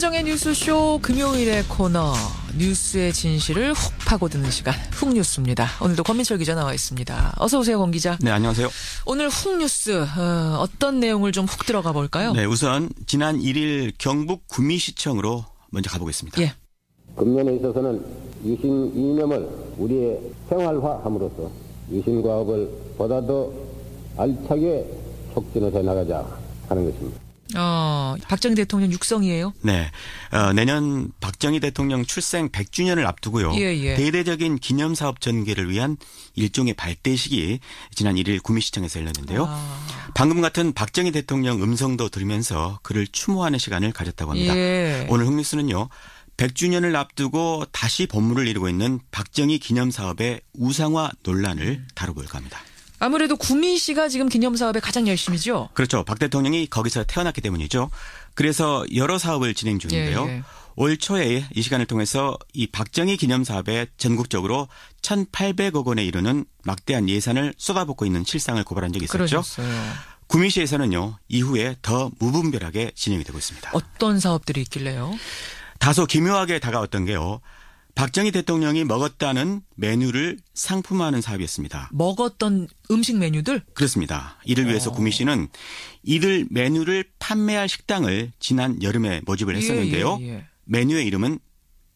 한정의 뉴스쇼 금요일의 코너 뉴스의 진실을 훅 파고드는 시간 훅뉴스입니다. 오늘도 권민철 기자 나와 있습니다. 어서 오세요, 권 기자. 네, 안녕하세요. 오늘 훅뉴스 어, 떤 내용을 좀 훅 들어가 볼까요? 네, 우선 지난 1일 경북 구미시청으로 먼저 가보겠습니다. 예. 금년에 있어서는 유신 이념을 우리의 생활화함으로써 유신 과업을 보다 더 알차게 촉진해서 나가자 하는 것입니다. 어, 박정희 대통령 육성이에요? 네. 어, 내년 박정희 대통령 출생 100주년을 앞두고요. 예, 예. 대대적인 기념 사업 전개를 위한 일종의 발대식이 지난 1일 구미시청에서 열렸는데요. 아. 방금 같은 박정희 대통령 음성도 들으면서 그를 추모하는 시간을 가졌다고 합니다. 예. 오늘 흥미스는요 100주년을 앞두고 다시 법무를 이루고 있는 박정희 기념 사업의 우상화 논란을 다뤄볼까 합니다. 아무래도 구민 씨가 지금 기념 사업에 가장 열심이죠. 그렇죠. 박 대통령이 거기서 태어났기 때문이죠. 그래서 여러 사업을 진행 중인데요. 예, 예. 올 초에 이 시간을 통해서 이 박정희 기념 사업에 전국적으로 1,800억 원에 이르는 막대한 예산을 쏟아붓고 있는 실상을 고발한 적이 있었죠. 그러셨어요. 구미시에서는요 이후에 더 무분별하게 진행이 되고 있습니다. 어떤 사업들이 있길래요? 다소 기묘하게 다가왔던 게요. 박정희 대통령이 먹었다는 메뉴를 상품화하는 사업이었습니다. 먹었던 음식 메뉴들? 그렇습니다. 이를 위해서 어. 구미 씨는 이들 메뉴를 판매할 식당을 지난 여름에 모집을 예, 했었는데요. 예, 예, 예. 메뉴의 이름은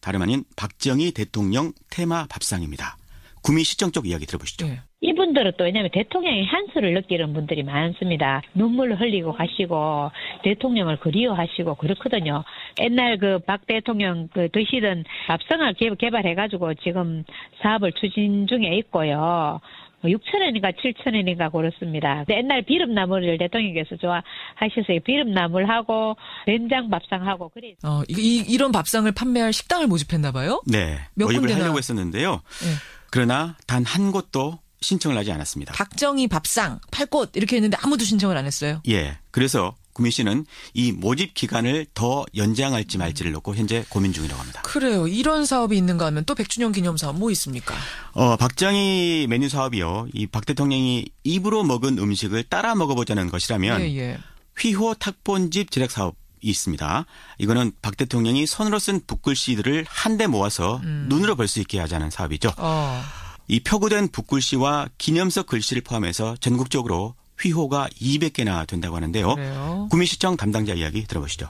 다름 아닌 박정희 대통령 테마 밥상입니다. 구미 시청 쪽 이야기 들어보시죠. 예. 이분들은 또 왜냐하면 대통령의 한수를 느끼는 분들이 많습니다. 눈물 흘리고 가시고 대통령을 그리워하시고 그렇거든요. 옛날 그 박 대통령 그 드시던 밥상을 개발해가지고 지금 사업을 추진 중에 있고요. 6천원인가 뭐 7천원인가 그렇습니다. 옛날 비름나물을 대통령께서 좋아하셔서 비름나물하고 된장 밥상하고 그래. 어, 이, 이런 밥상을 판매할 식당을 모집했나 봐요? 네. 몇 군데나 하려고 했었는데요. 네. 그러나 단 한 곳도 신청을 하지 않았습니다. 박정희 밥상, 팔꽃 이렇게 했는데 아무도 신청을 안 했어요. 예. 그래서 구미 씨는 이 모집 기간을 더 연장할지 말지를 놓고 현재 고민 중이라고 합니다. 그래요. 이런 사업이 있는가 하면 또 100주년 기념 사업 뭐 있습니까? 어, 박정희 메뉴 사업이요. 이 박 대통령이 입으로 먹은 음식을 따라 먹어보자는 것이라면 예, 예. 휘호 탁본집 제작 사업 이 있습니다. 이거는 박 대통령이 손으로 쓴 붓글씨들을 한데 모아서 음. 눈으로 볼 수 있게 하자는 사업이죠. 어. 이 표구된 붓글씨와 기념석 글씨를 포함해서 전국적으로 휘호가 200개나 된다고 하는데요. 구미시청 담당자 이야기 들어보시죠.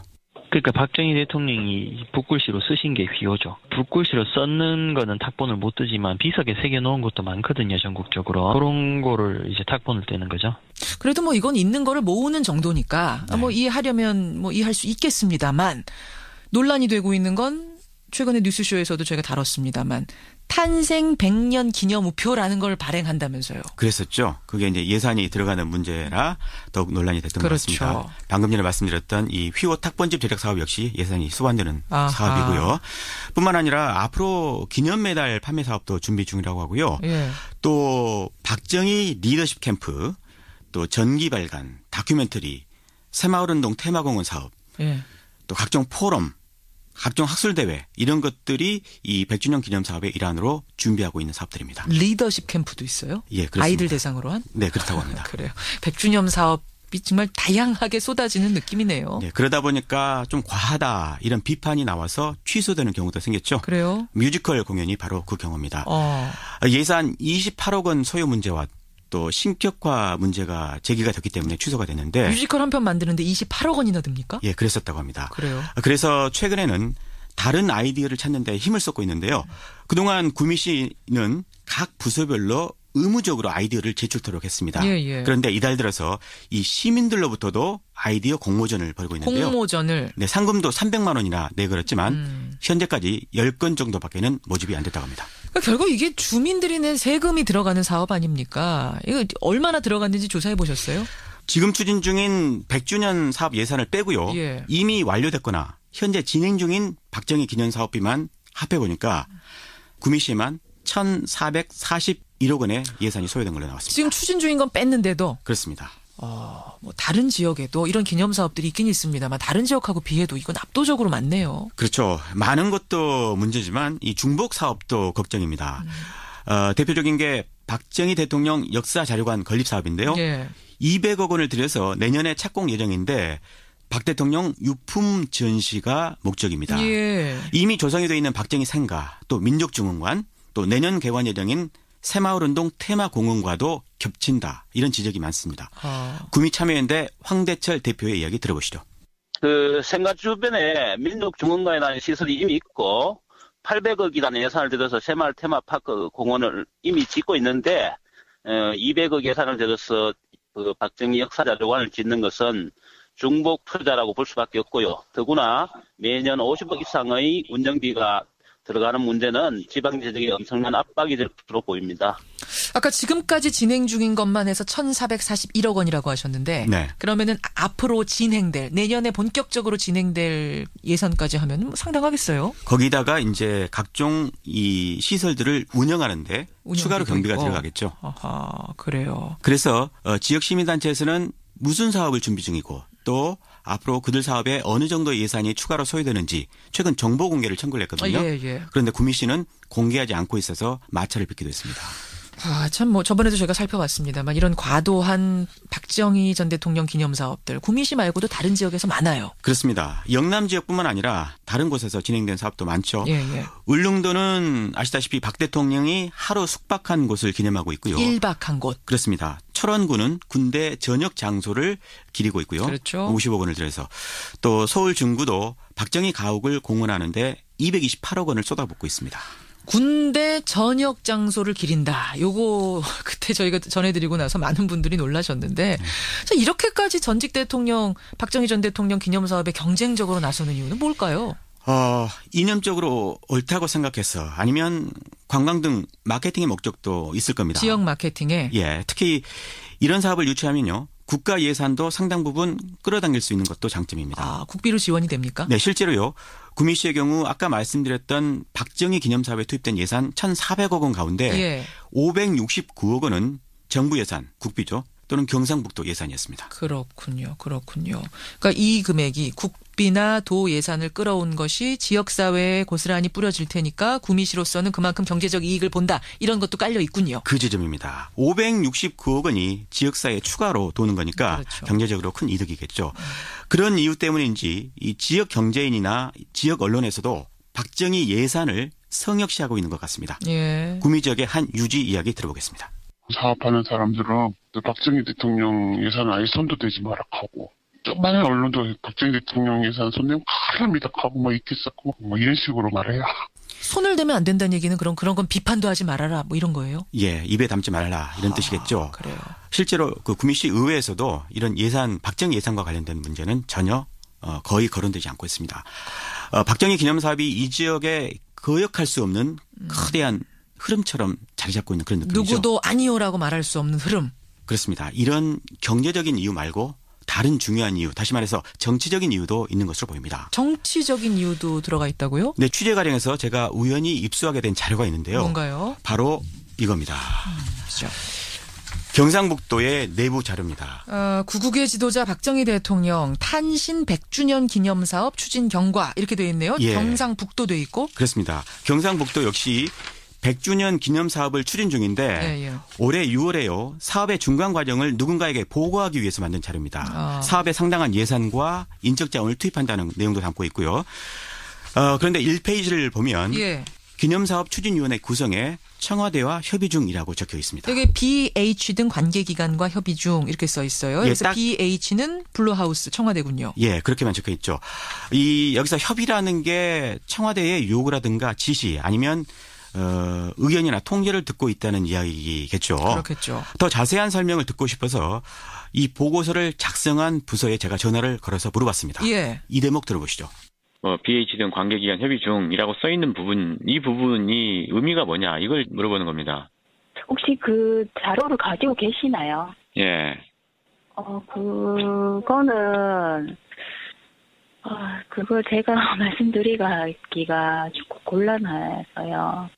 그러니까 박정희 대통령이 붓글씨로 쓰신 게 휘호죠. 붓글씨로 썼는 거는 탁본을 못 뜨지만 비석에 새겨 놓은 것도 많거든요, 전국적으로. 그런 거를 이제 탁본을 떼는 거죠. 그래도 뭐 이건 있는 거를 모으는 정도니까 뭐 네. 뭐 이해하려면 뭐 이해할 수 있겠습니다만 논란이 되고 있는 건 최근에 뉴스쇼에서도 저희가 다뤘습니다만 탄생 100년 기념 우표라는 걸 발행한다면서요. 그랬었죠. 그게 이제 예산이 들어가는 문제라 더욱 논란이 됐던 그렇죠. 것 같습니다. 방금 전에 말씀드렸던 이 휘호 탁번집 제작 사업 역시 예산이 소환되는 아하. 사업이고요. 뿐만 아니라 앞으로 기념 메달 판매 사업도 준비 중이라고 하고요. 예. 또 박정희 리더십 캠프 또 전기 발간 다큐멘터리 새마을운동 테마공원 사업 예. 또 각종 포럼 각종 학술 대회 이런 것들이 이 100주년 기념 사업의 일환으로 준비하고 있는 사업들입니다. 리더십 캠프도 있어요? 예, 그렇습니다. 아이들 대상으로 한? 네, 그렇다고 합니다. 그래요. 100주년 사업 이 정말 다양하게 쏟아지는 느낌이네요. 네, 그러다 보니까 좀 과하다 이런 비판이 나와서 취소되는 경우도 생겼죠. 그래요? 뮤지컬 공연이 바로 그 경우입니다. 어. 예산 28억 원 소요 문제와 또 신격화 문제가 제기가 됐기 때문에 취소가 됐는데 뮤지컬 한 편 만드는데 28억 원이나 듭니까? 예, 그랬었다고 합니다. 그래요. 아, 그래서 최근에는 다른 아이디어를 찾는 데 힘을 쏟고 있는데요. 그동안 구미 씨는 각 부서별로 의무적으로 아이디어를 제출토록 했습니다. 예, 예. 그런데 이달 들어서 이 시민들로부터도 아이디어 공모전을 벌고 있는데요. 공모전을 네, 상금도 300만 원이나 내걸었지만 음. 현재까지 10건 정도밖에는 모집이 안 됐다고 합니다. 그러니까 결국 이게 주민들이 낸 세금이 들어가는 사업 아닙니까? 이거 얼마나 들어갔는지 조사해 보셨어요? 지금 추진 중인 100주년 사업 예산을 빼고요. 예. 이미 완료됐거나 현재 진행 중인 박정희 기념 사업비만 합해 보니까 구미시에만 1,440 1억 원의 예산이 소요된 걸로 나왔습니다. 지금 추진 중인 건 뺐는데도 그렇습니다. 어, 뭐 다른 지역에도 이런 기념 사업들이 있긴 있습니다만 다른 지역하고 비해도 이건 압도적으로 많네요. 그렇죠. 많은 것도 문제지만 이 중복 사업도 걱정입니다. 음. 어, 대표적인 게 박정희 대통령 역사 자료관 건립 사업인데요. 예. 200억 원을 들여서 내년에 착공 예정인데 박 대통령 유품 전시가 목적입니다. 예. 이미 조성이 되어 있는 박정희 생가, 또 민족중흥관, 또 내년 개관 예정인 새마을 운동 테마 공원과도 겹친다. 이런 지적이 많습니다. 아. 구미 참여연대 황대철 대표의 이야기 들어보시죠. 그 생가 주변에 민족중흥가에나한 시설이 이미 있고 800억이라는 예산을 들여서 새마을 테마파크 공원을 이미 짓고 있는데 200억 어, 예산을 들여서 그 박정희 역사자료관을 짓는 것은 중복 투자라고 볼 수밖에 없고요. 더구나 매년 50억 이상의 운영비가 들어가는 문제는 지방 재정에 엄청난 압박이 될 것으로 보입니다. 아까 지금까지 진행 중인 것만 해서 1,441억 원이라고 하셨는데 네. 그러면은 앞으로 진행될 내년에 본격적으로 진행될 예산까지 하면 뭐 상당하겠어요. 거기다가 이제 각종 이 시설들을 운영하는데 추가로 경비가 있고. 들어가겠죠. 아하, 그래요. 그래서 어, 지역 시민단체에서는 무슨 사업을 준비 중이고 또 앞으로 그들 사업에 어느 정도 예산이 추가로 소요되는지 최근 정보 공개를 청구를 했거든요. 어, 예, 예. 그런데 구미 씨는 공개하지 않고 있어서 마찰을 빚기도 했습니다. 아, 참 뭐 저번에도 저희가 살펴봤습니다만 이런 과도한 박정희 전 대통령 기념 사업들 구미시 말고도 다른 지역에서 많아요. 그렇습니다. 영남 지역뿐만 아니라 다른 곳에서 진행된 사업도 많죠. 예, 예. 울릉도는 아시다시피 박 대통령이 하루 숙박한 곳을 기념하고 있고요. 1박한 곳. 그렇습니다. 철원군은 군대 전역 장소를 기리고 있고요. 그렇죠. 50억 원을 들여서 또 서울 중구도 박정희 가옥을 공원하는데 228억 원을 쏟아붓고 있습니다. 군대 전역 장소를 기린다. 요거 그때 저희가 전해드리고 나서 많은 분들이 놀라셨는데 음. 이렇게까지 전직 대통령 박정희 전 대통령 기념 사업에 경쟁적으로 나서는 이유는 뭘까요? 어, 이념적으로 옳다고 생각해서 아니면 관광 등 마케팅의 목적도 있을 겁니다. 지역 마케팅에 예, 특히 이런 사업을 유치하면요. 국가 예산도 상당 부분 끌어당길 수 있는 것도 장점입니다. 아, 국비로 지원이 됩니까? 네, 실제로요. 구미시의 경우 아까 말씀드렸던 박정희 기념사업에 투입된 예산 1,400억 원 가운데 예. 569억 원은 정부 예산, 국비죠. 또는 경상북도 예산이었습니다. 그렇군요. 그렇군요. 그러니까 이 금액이 국 국비나 도 예산을 끌어온 것이 지역사회에 고스란히 뿌려질 테니까 구미시로서는 그만큼 경제적 이익을 본다. 이런 것도 깔려 있군요. 그 지점입니다. 569억 원이 지역사회에 추가로 도는 거니까 그렇죠. 경제적으로 큰 이득이겠죠. 그런 이유 때문인지 이 지역 경제인이나 지역 언론에서도 박정희 예산을 성역시하고 있는 것 같습니다. 예. 구미 지역의 한 유지 이야기 들어보겠습니다. 사업하는 사람들은 박정희 대통령 예산 아예 손도 대지 마라 하고 조만한 언론도 박정희 대통령에 대 손님 명 큰납니다 하고 뭐있겠썼고뭐 이런 식으로 말해요. 손을 대면 안 된다는 얘기는 그런 그런 건 비판도 하지 말아라 뭐 이런 거예요? 예, 입에 담지 말라 아 이런 아, 뜻이겠죠. 그래요. 실제로 그 구미시 의회에서도 이런 예산 박정희 예산과 관련된 문제는 전혀 어, 거의 거론되지 않고 있습니다. 어, 박정희 기념 사업이 이 지역에 거역할 수 없는 음. 거대한 흐름처럼 자리 잡고 있는 그런 느낌이죠. 누구도 아니요라고 말할 수 없는 흐름. 그렇습니다. 이런 경제적인 이유 말고 다른 중요한 이유, 다시 말해서 정치적인 이유도 있는 것으로 보입니다. 정치적인 이유도 들어가 있다고요? 네, 취재 과정에서 제가 우연히 입수하게 된 자료가 있는데요. 뭔가요? 바로 이겁니다. 그렇죠. 경상북도의 내부 자료입니다. 어, 구국의 지도자 박정희 대통령 탄신 100주년 기념 사업 추진 경과 이렇게 되어 있네요. 예. 경상북도 돼 있고. 그렇습니다. 경상북도 역시 100주년 기념 사업을 추진 중인데 예, 예. 올해 6월에요. 사업의 중간 과정을 누군가에게 보고하기 위해서 만든 자료입니다. 아. 사업에 상당한 예산과 인적 자원을 투입한다는 내용도 담고 있고요. 어, 그런데 1페이지를 보면 예. 기념사업 추진위원회 구성에 청와대와 협의 중이라고 적혀 있습니다. 여기 BH 등 관계기관과 협의 중 이렇게 써 있어요. 예, 그래서 BH는 블루하우스 청와대군요. 예, 그렇게만 적혀 있죠. 이 여기서 협의라는 게 청와대의 요구라든가 지시 아니면 어, 의견이나 통계를 듣고 있다는 이야기겠죠. 그렇겠죠. 더 자세한 설명을 듣고 싶어서 이 보고서를 작성한 부서에 제가 전화를 걸어서 물어봤습니다. 예. 이 대목 들어보시죠. 어, BH 등 관계기관 협의 중이라고 써 있는 부분, 이 부분이 의미가 뭐냐 이걸 물어보는 겁니다. 혹시 그 자료를 가지고 계시나요? 예. 어, 그거는 아, 그걸 제가 말씀드리기가 곤란해서요.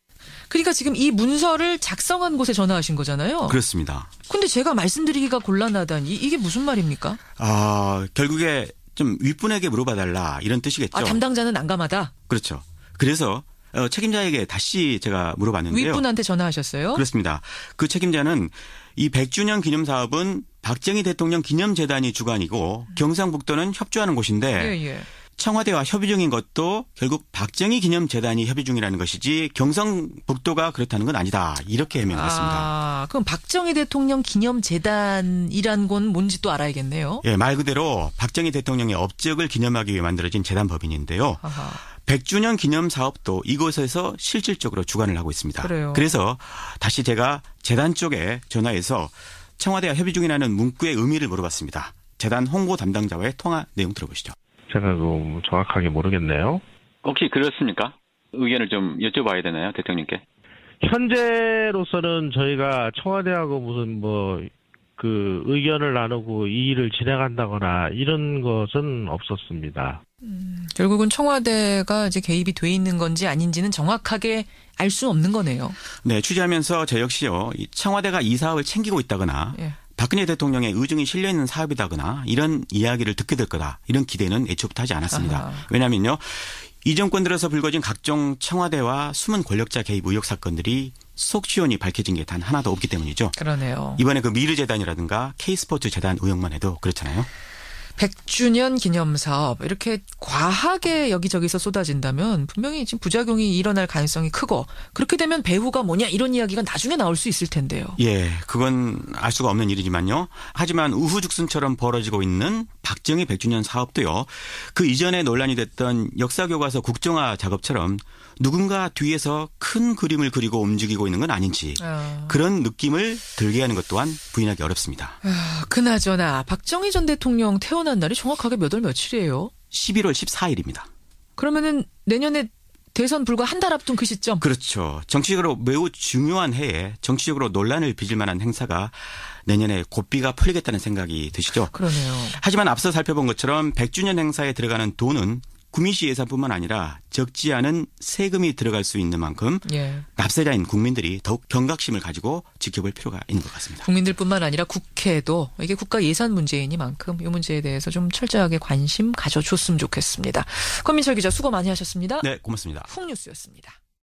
그러니까 지금 이 문서를 작성한 곳에 전화하신 거잖아요. 그렇습니다. 근데 제가 말씀드리기가 곤란하다니 이게 무슨 말입니까? 아 결국에 좀 윗분에게 물어봐달라 이런 뜻이겠죠. 아, 담당자는 난감하다. 그렇죠. 그래서 어, 책임자에게 다시 제가 물어봤는데요. 윗분한테 전화하셨어요? 그렇습니다. 그 책임자는 이 100주년 기념 사업은 박정희 대통령 기념재단이 주관이고 경상북도는 협조하는 곳인데 예, 예. 청와대와 협의 중인 것도 결국 박정희 기념재단이 협의 중이라는 것이지 경상북도가 그렇다는 건 아니다. 이렇게 해명했습니다. 아, 그럼 박정희 대통령 기념재단이란 건 뭔지 또 알아야겠네요. 예, 말 그대로 박정희 대통령의 업적을 기념하기 위해 만들어진 재단 법인인데요. 아하. 100주년 기념 사업도 이곳에서 실질적으로 주관을 하고 있습니다. 그래요. 그래서 다시 제가 재단 쪽에 전화해서 청와대와 협의 중이라는 문구의 의미를 물어봤습니다. 재단 홍보 담당자와의 통화 내용 들어보시죠. 제가 좀 뭐 정확하게 모르겠네요. 혹시 그렇습니까? 의견을 좀 여쭤봐야 되나요, 대통령께? 현재로서는 저희가 청와대하고 무슨 뭐, 그 의견을 나누고 이 일을 진행한다거나 이런 것은 없었습니다. 음, 결국은 청와대가 이제 개입이 돼 있는 건지 아닌지는 정확하게 알 수 없는 거네요. 네, 취재하면서 저 역시요, 청와대가 이 사업을 챙기고 있다거나 예. 박근혜 대통령의 의중이 실려 있는 사업이다거나 이런 이야기를 듣게 될 거다 이런 기대는 애초부터 하지 않았습니다. 왜냐면요이 정권 들어서 불거진 각종 청와대와 숨은 권력자 개입 의혹 사건들이 속시원이 밝혀진 게 단 하나도 없기 때문이죠. 그러네요. 이번에 그 미르 재단이라든가 K스포츠 재단 의혹만 해도 그렇잖아요. 100주년 기념 사업 이렇게 과하게 여기저기서 쏟아진다면 분명히 지금 부작용이 일어날 가능성이 크고 그렇게 되면 배후가 뭐냐 이런 이야기가 나중에 나올 수 있을 텐데요. 예, 그건 알 수가 없는 일이지만요. 하지만 우후죽순처럼 벌어지고 있는 박정희 100주년 사업도요. 그 이전에 논란이 됐던 역사교과서 국정화 작업처럼 누군가 뒤에서 큰 그림을 그리고 움직이고 있는 건 아닌지 아. 그런 느낌을 들게 하는 것 또한 부인하기 어렵습니다. 아, 그나저나 박정희 전 대통령 태어난 날이 정확하게 몇 월 며칠이에요? 11월 14일입니다. 그러면은 내년에 대선 불과 한 달 앞둔 그 시점. 그렇죠. 정치적으로 매우 중요한 해에 정치적으로 논란을 빚을 만한 행사가 내년에 고삐가 풀리겠다는 생각이 드시죠. 그러네요. 하지만 앞서 살펴본 것처럼 100주년 행사에 들어가는 돈은 구미시 예산뿐만 아니라 적지 않은 세금이 들어갈 수 있는 만큼 예. 납세자인 국민들이 더욱 경각심을 가지고 지켜볼 필요가 있는 것 같습니다. 국민들뿐만 아니라 국회도 이게 국가 예산 문제이니만큼 이 문제에 대해서 좀 철저하게 관심 가져줬으면 좋겠습니다. 권민철 기자 수고 많이 하셨습니다. 네, 고맙습니다. 훅뉴스였습니다.